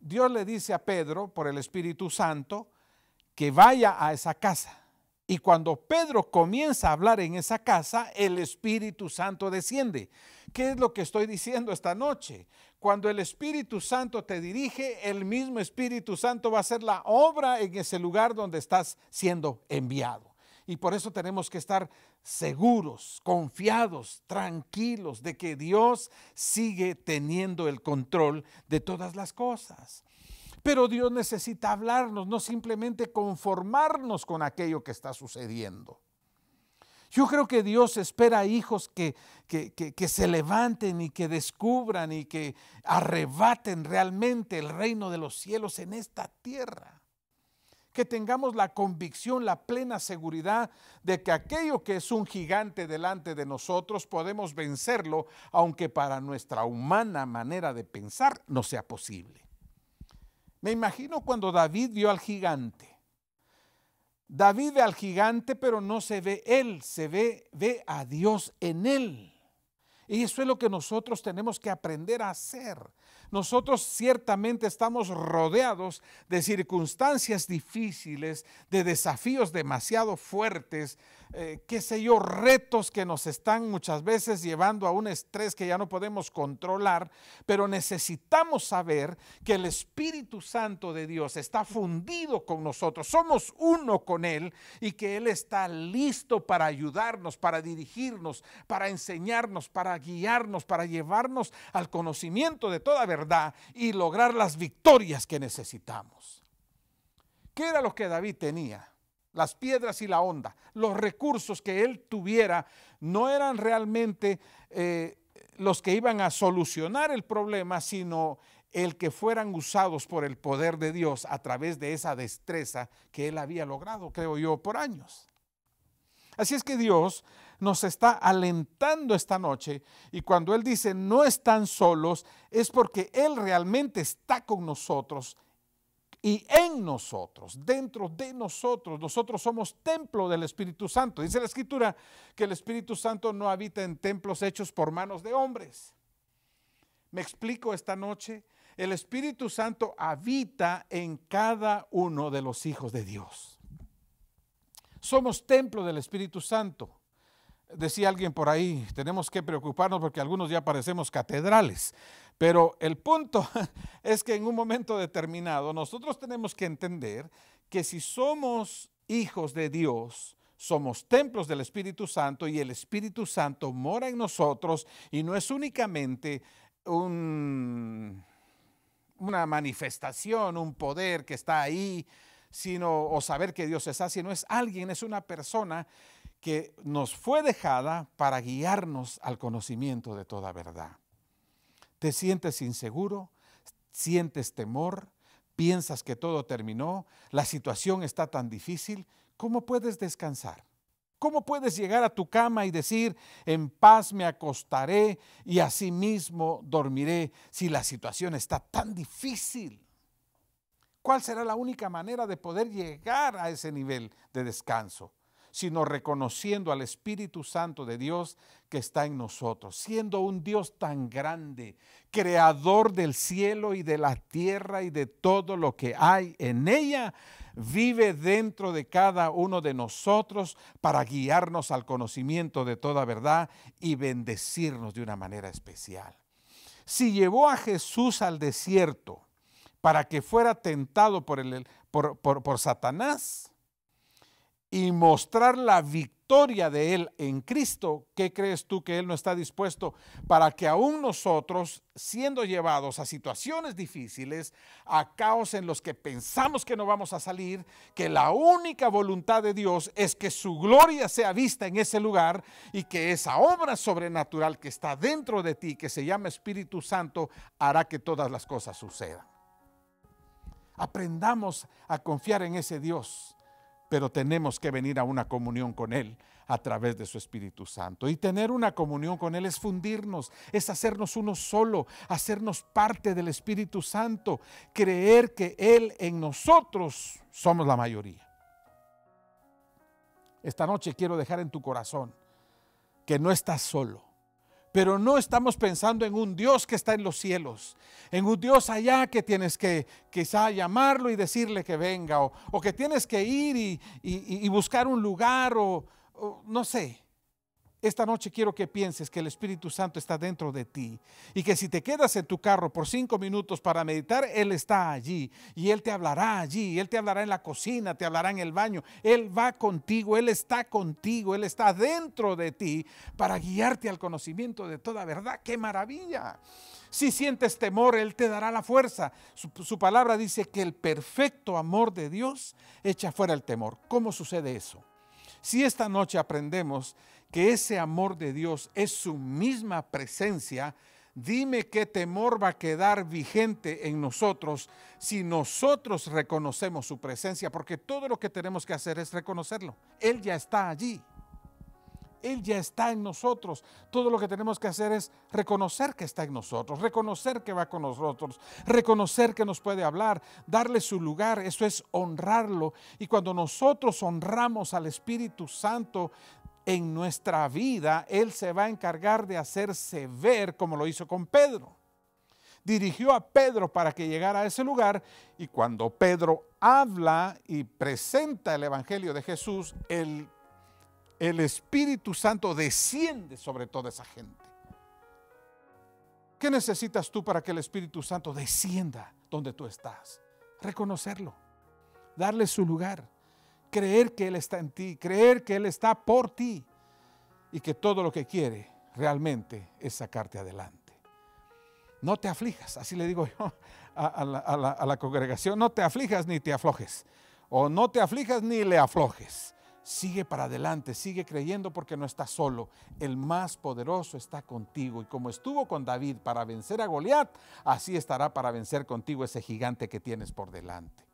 Dios le dice a Pedro, por el Espíritu Santo, que vaya a esa casa. Y cuando Pedro comienza a hablar en esa casa, el Espíritu Santo desciende. ¿Qué es lo que estoy diciendo esta noche? Cuando el Espíritu Santo te dirige, el mismo Espíritu Santo va a hacer la obra en ese lugar donde estás siendo enviado. Y por eso tenemos que estar seguros, confiados, tranquilos de que Dios sigue teniendo el control de todas las cosas. Pero Dios necesita hablarnos, no simplemente conformarnos con aquello que está sucediendo. Yo creo que Dios espera hijos que, que, que, se levanten y que descubran y que arrebaten realmente el reino de los cielos en esta tierra que tengamos la convicción, la plena seguridad de que aquello que es un gigante delante de nosotros podemos vencerlo, aunque para nuestra humana manera de pensar no sea posible. Me imagino cuando David vio al gigante. David ve al gigante, pero no se ve él, se ve, ve a Dios en él. Y eso es lo que nosotros tenemos que aprender a hacer nosotros ciertamente estamos rodeados de circunstancias difíciles, de desafíos demasiado fuertes, eh, qué sé yo, retos que nos están muchas veces llevando a un estrés que ya no podemos controlar, pero necesitamos saber que el Espíritu Santo de Dios está fundido con nosotros, somos uno con Él y que Él está listo para ayudarnos, para dirigirnos, para enseñarnos, para guiarnos, para llevarnos al conocimiento de toda verdad y lograr las victorias que necesitamos. ¿Qué era lo que David tenía? las piedras y la onda, los recursos que él tuviera, no eran realmente eh, los que iban a solucionar el problema, sino el que fueran usados por el poder de Dios a través de esa destreza que él había logrado, creo yo, por años. Así es que Dios nos está alentando esta noche y cuando Él dice no están solos es porque Él realmente está con nosotros y en nosotros, dentro de nosotros. Nosotros somos templo del Espíritu Santo. Dice la Escritura que el Espíritu Santo no habita en templos hechos por manos de hombres. ¿Me explico esta noche? El Espíritu Santo habita en cada uno de los hijos de Dios. Somos templo del Espíritu Santo. Decía alguien por ahí, tenemos que preocuparnos porque algunos ya parecemos catedrales. Pero el punto es que en un momento determinado nosotros tenemos que entender que si somos hijos de Dios, somos templos del Espíritu Santo y el Espíritu Santo mora en nosotros y no es únicamente una manifestación, un poder que está ahí, sino o saber que Dios es así, no es alguien, es una persona que nos fue dejada para guiarnos al conocimiento de toda verdad. Te sientes inseguro, sientes temor, piensas que todo terminó, la situación está tan difícil. ¿Cómo puedes descansar? ¿Cómo puedes llegar a tu cama y decir, en paz me acostaré y asimismo dormiré si la situación está tan difícil? ¿Cuál será la única manera de poder llegar a ese nivel de descanso? sino reconociendo al Espíritu Santo de Dios que está en nosotros, siendo un Dios tan grande, creador del cielo y de la tierra y de todo lo que hay en ella, vive dentro de cada uno de nosotros para guiarnos al conocimiento de toda verdad y bendecirnos de una manera especial. Si llevó a Jesús al desierto para que fuera tentado por, el, por, Satanás, y mostrar la victoria de Él en Cristo, ¿qué crees tú que Él no está dispuesto para que aún nosotros, siendo llevados a situaciones difíciles, a caos en los que pensamos que no vamos a salir, que la única voluntad de Dios es que su gloria sea vista en ese lugar y que esa obra sobrenatural que está dentro de ti, que se llama Espíritu Santo, hará que todas las cosas sucedan? Aprendamos a confiar en ese Dios pero tenemos que venir a una comunión con Él a través de su Espíritu Santo. Y tener una comunión con Él es fundirnos, es hacernos uno solo, hacernos parte del Espíritu Santo, creer que Él en nosotros somos la mayoría. Esta noche quiero dejar en tu corazón que no estás solo pero no estamos pensando en un Dios que está en los cielos, en un Dios allá que tienes que quizá llamarlo y decirle que venga, o, que tienes que ir y, buscar un lugar, o no sé. Esta noche quiero que pienses que el Espíritu Santo está dentro de ti y que si te quedas en tu carro por cinco minutos para meditar, Él está allí y Él te hablará allí, Él te hablará en la cocina, te hablará en el baño, Él va contigo, Él está contigo, Él está dentro de ti para guiarte al conocimiento de toda verdad. ¡Qué maravilla! Si sientes temor, Él te dará la fuerza. Su, su palabra dice que el perfecto amor de Dios echa fuera el temor. ¿Cómo sucede eso? Si esta noche aprendemos que ese amor de Dios es su misma presencia, dime qué temor va a quedar vigente en nosotros si nosotros reconocemos su presencia, porque todo lo que tenemos que hacer es reconocerlo. Él ya está allí. Él ya está en nosotros. Todo lo que tenemos que hacer es reconocer que está en nosotros, reconocer que va con nosotros, reconocer que nos puede hablar, darle su lugar. Eso es honrarlo. Y cuando nosotros honramos al Espíritu Santo, en nuestra vida, Él se va a encargar de hacerse ver como lo hizo con Pedro. Dirigió a Pedro para que llegara a ese lugar y cuando Pedro habla y presenta el Evangelio de Jesús, el, el Espíritu Santo desciende sobre toda esa gente. ¿Qué necesitas tú para que el Espíritu Santo descienda donde tú estás? Reconocerlo, darle su lugar creer que Él está en ti, creer que Él está por ti y que todo lo que quiere realmente es sacarte adelante. No te aflijas, así le digo yo a, la, congregación, no te aflijas ni te aflojes, o no te aflijas ni le aflojes. Sigue para adelante, sigue creyendo porque no estás solo. El más poderoso está contigo. Y como estuvo con David para vencer a Goliat, así estará para vencer contigo ese gigante que tienes por delante.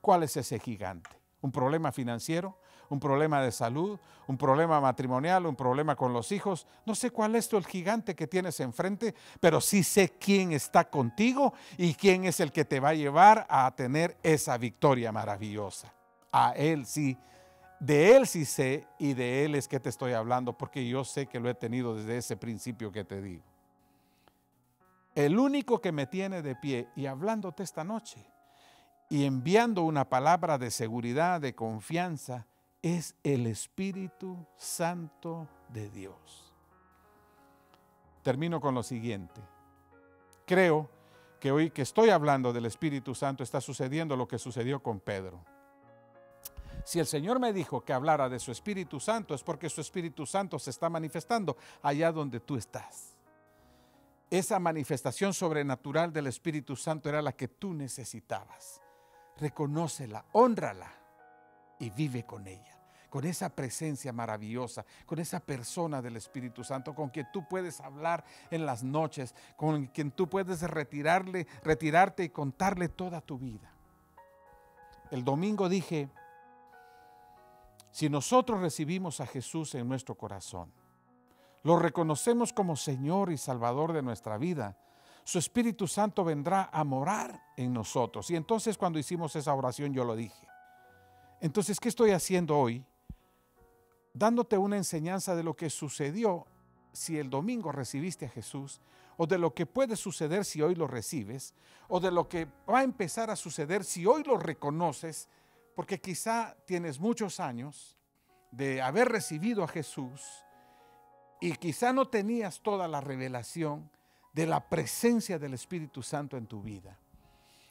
¿Cuál es ese gigante? un problema financiero, un problema de salud, un problema matrimonial, un problema con los hijos. No sé cuál es el gigante que tienes enfrente, pero sí sé quién está contigo y quién es el que te va a llevar a tener esa victoria maravillosa. A Él sí, de Él sí sé y de Él es que te estoy hablando porque yo sé que lo he tenido desde ese principio que te digo. El único que me tiene de pie y hablándote esta noche y enviando una palabra de seguridad, de confianza, es el Espíritu Santo de Dios. Termino con lo siguiente. Creo que hoy que estoy hablando del Espíritu Santo está sucediendo lo que sucedió con Pedro. Si el Señor me dijo que hablara de su Espíritu Santo es porque su Espíritu Santo se está manifestando allá donde tú estás. Esa manifestación sobrenatural del Espíritu Santo era la que tú necesitabas reconócela, honrala y vive con ella, con esa presencia maravillosa, con esa persona del Espíritu Santo con quien tú puedes hablar en las noches, con quien tú puedes retirarle, retirarte y contarle toda tu vida. El domingo dije, si nosotros recibimos a Jesús en nuestro corazón, lo reconocemos como Señor y Salvador de nuestra vida, su Espíritu Santo vendrá a morar en nosotros. Y entonces cuando hicimos esa oración yo lo dije. Entonces, ¿qué estoy haciendo hoy? Dándote una enseñanza de lo que sucedió si el domingo recibiste a Jesús, o de lo que puede suceder si hoy lo recibes, o de lo que va a empezar a suceder si hoy lo reconoces, porque quizá tienes muchos años de haber recibido a Jesús y quizá no tenías toda la revelación de la presencia del Espíritu Santo en tu vida.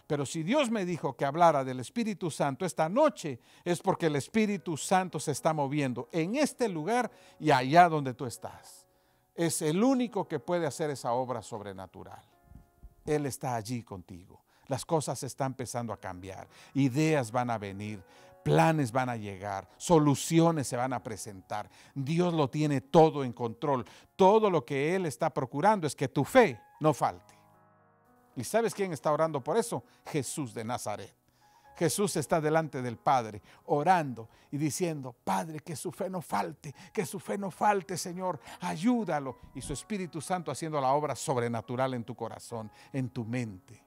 Pero si Dios me dijo que hablara del Espíritu Santo esta noche, es porque el Espíritu Santo se está moviendo en este lugar y allá donde tú estás. Es el único que puede hacer esa obra sobrenatural. Él está allí contigo. Las cosas están empezando a cambiar. Ideas van a venir. Planes van a llegar, soluciones se van a presentar. Dios lo tiene todo en control. Todo lo que Él está procurando es que tu fe no falte. ¿Y sabes quién está orando por eso? Jesús de Nazaret. Jesús está delante del Padre orando y diciendo, Padre, que su fe no falte, que su fe no falte, Señor, ayúdalo. Y su Espíritu Santo haciendo la obra sobrenatural en tu corazón, en tu mente,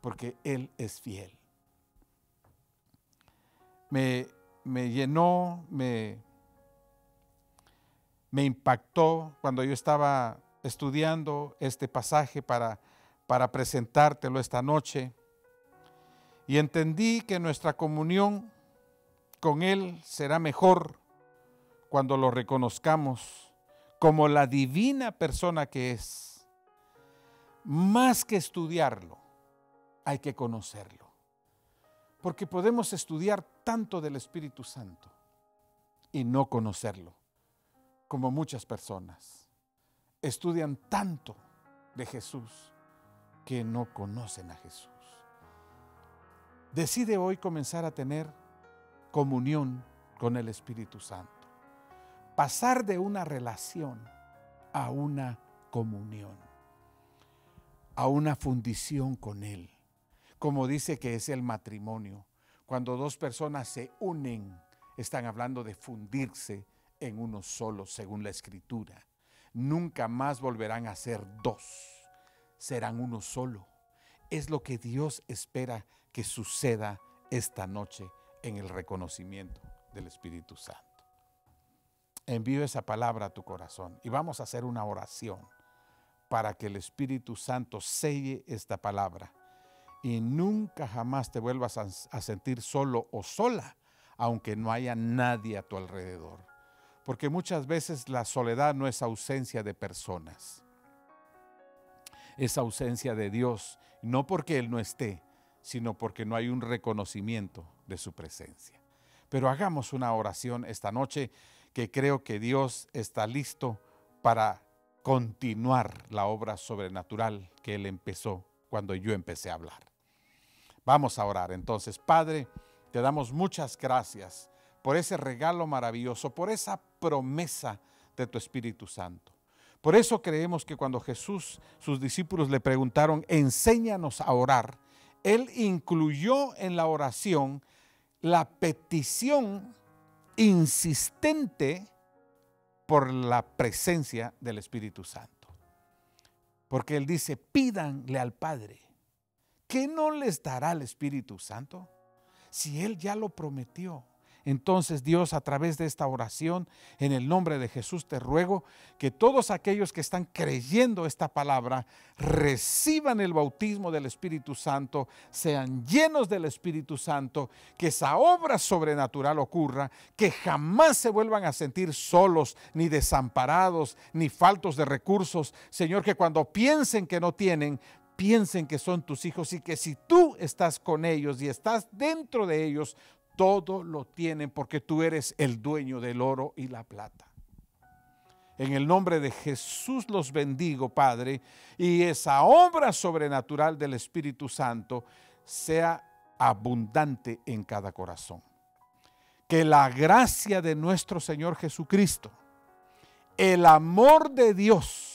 porque Él es fiel me, llenó, me, me impactó cuando yo estaba estudiando este pasaje para, para presentártelo esta noche. Y entendí que nuestra comunión con Él será mejor cuando lo reconozcamos como la divina persona que es. Más que estudiarlo, hay que conocerlo porque podemos estudiar tanto del Espíritu Santo y no conocerlo, como muchas personas estudian tanto de Jesús que no conocen a Jesús. Decide hoy comenzar a tener comunión con el Espíritu Santo, pasar de una relación a una comunión, a una fundición con Él como dice que es el matrimonio. Cuando dos personas se unen, están hablando de fundirse en uno solo, según la escritura. Nunca más volverán a ser dos, serán uno solo. Es lo que Dios espera que suceda esta noche en el reconocimiento del Espíritu Santo. Envío esa palabra a tu corazón y vamos a hacer una oración para que el Espíritu Santo selle esta palabra y nunca jamás te vuelvas a, sentir solo o sola, aunque no haya nadie a tu alrededor. Porque muchas veces la soledad no es ausencia de personas, es ausencia de Dios, no porque Él no esté, sino porque no hay un reconocimiento de su presencia. Pero hagamos una oración esta noche que creo que Dios está listo para continuar la obra sobrenatural que Él empezó cuando yo empecé a hablar. Vamos a orar entonces. Padre, te damos muchas gracias por ese regalo maravilloso, por esa promesa de tu Espíritu Santo. Por eso creemos que cuando Jesús, sus discípulos le preguntaron, enséñanos a orar, Él incluyó en la oración la petición insistente por la presencia del Espíritu Santo. Porque Él dice, pídanle al Padre ¿qué no les dará el Espíritu Santo? Si Él ya lo prometió. Entonces Dios a través de esta oración, en el nombre de Jesús te ruego que todos aquellos que están creyendo esta palabra reciban el bautismo del Espíritu Santo, sean llenos del Espíritu Santo, que esa obra sobrenatural ocurra, que jamás se vuelvan a sentir solos, ni desamparados, ni faltos de recursos. Señor, que cuando piensen que no tienen, piensen que son tus hijos y que si tú estás con ellos y estás dentro de ellos, todo lo tienen porque tú eres el dueño del oro y la plata. En el nombre de Jesús los bendigo, Padre, y esa obra sobrenatural del Espíritu Santo sea abundante en cada corazón. Que la gracia de nuestro Señor Jesucristo, el amor de Dios,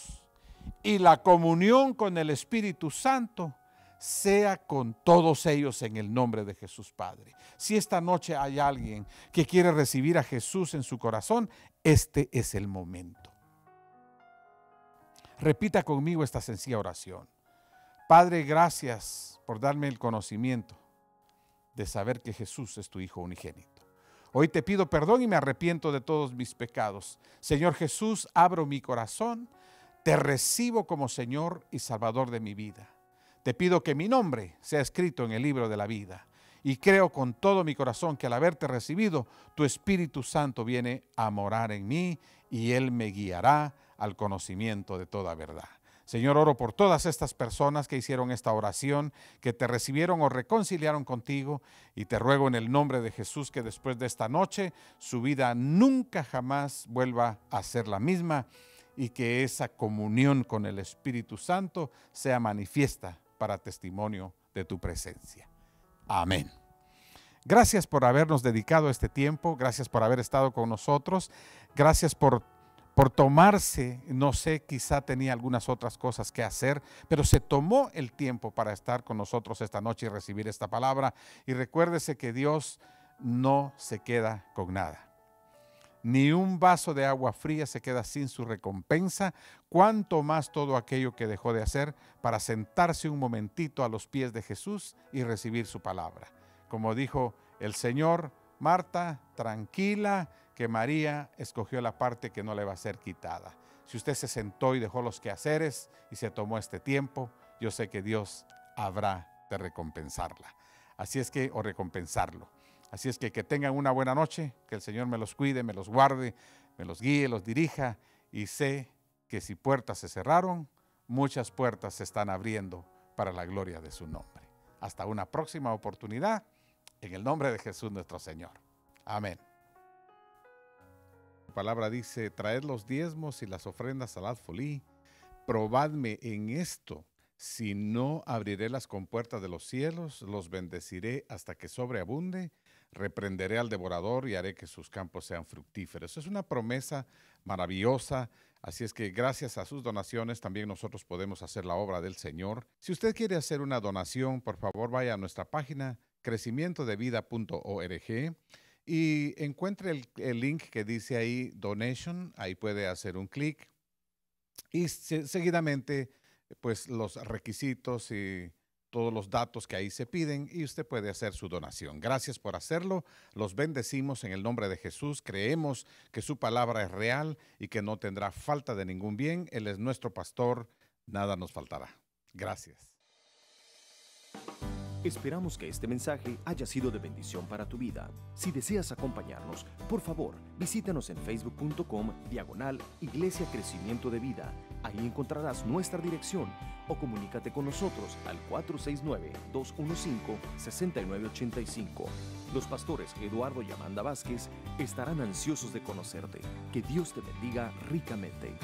y la comunión con el Espíritu Santo sea con todos ellos en el nombre de Jesús Padre. Si esta noche hay alguien que quiere recibir a Jesús en su corazón, este es el momento. Repita conmigo esta sencilla oración. Padre, gracias por darme el conocimiento de saber que Jesús es tu Hijo unigénito. Hoy te pido perdón y me arrepiento de todos mis pecados. Señor Jesús, abro mi corazón te recibo como Señor y Salvador de mi vida. Te pido que mi nombre sea escrito en el libro de la vida. Y creo con todo mi corazón que al haberte recibido, tu Espíritu Santo viene a morar en mí y Él me guiará al conocimiento de toda verdad. Señor, oro por todas estas personas que hicieron esta oración, que te recibieron o reconciliaron contigo, y te ruego en el nombre de Jesús que después de esta noche su vida nunca jamás vuelva a ser la misma y que esa comunión con el Espíritu Santo sea manifiesta para testimonio de tu presencia. Amén. Gracias por habernos dedicado este tiempo, gracias por haber estado con nosotros, gracias por por tomarse, no sé, quizá tenía algunas otras cosas que hacer, pero se tomó el tiempo para estar con nosotros esta noche y recibir esta palabra. Y recuérdese que Dios no se queda con nada. Ni un vaso de agua fría se queda sin su recompensa, cuanto más todo aquello que dejó de hacer para sentarse un momentito a los pies de Jesús y recibir su palabra. Como dijo el Señor, Marta, tranquila, que María escogió la parte que no le va a ser quitada. Si usted se sentó y dejó los quehaceres y se tomó este tiempo, yo sé que Dios habrá de recompensarla. Así es que, o recompensarlo. Así es que que tengan una buena noche, que el Señor me los cuide, me los guarde, me los guíe, los dirija y sé que si puertas se cerraron, muchas puertas se están abriendo para la gloria de su nombre. Hasta una próxima oportunidad, en el nombre de Jesús nuestro Señor. Amén. La palabra dice, traed los diezmos y las ofrendas al alfolí, probadme en esto, si no abriré las compuertas de los cielos, los bendeciré hasta que sobreabunde reprenderé al devorador y haré que sus campos sean fructíferos. Es una promesa maravillosa, así es que gracias a sus donaciones también nosotros podemos hacer la obra del Señor. Si usted quiere hacer una donación, por favor vaya a nuestra página crecimientodevida.org y encuentre el, link que dice ahí donation, ahí puede hacer un clic y seguidamente pues los requisitos y todos los datos que ahí se piden y usted puede hacer su donación. Gracias por hacerlo. Los bendecimos en el nombre de Jesús. Creemos que su palabra es real y que no tendrá falta de ningún bien. Él es nuestro pastor. Nada nos faltará. Gracias. Esperamos que este mensaje haya sido de bendición para tu vida. Si deseas acompañarnos, por favor, visítanos en facebook.com diagonal Iglesia Crecimiento de Vida Ahí encontrarás nuestra dirección o comunícate con nosotros al 469-215-6985. Los pastores Eduardo y Amanda Vázquez estarán ansiosos de conocerte. Que Dios te bendiga ricamente.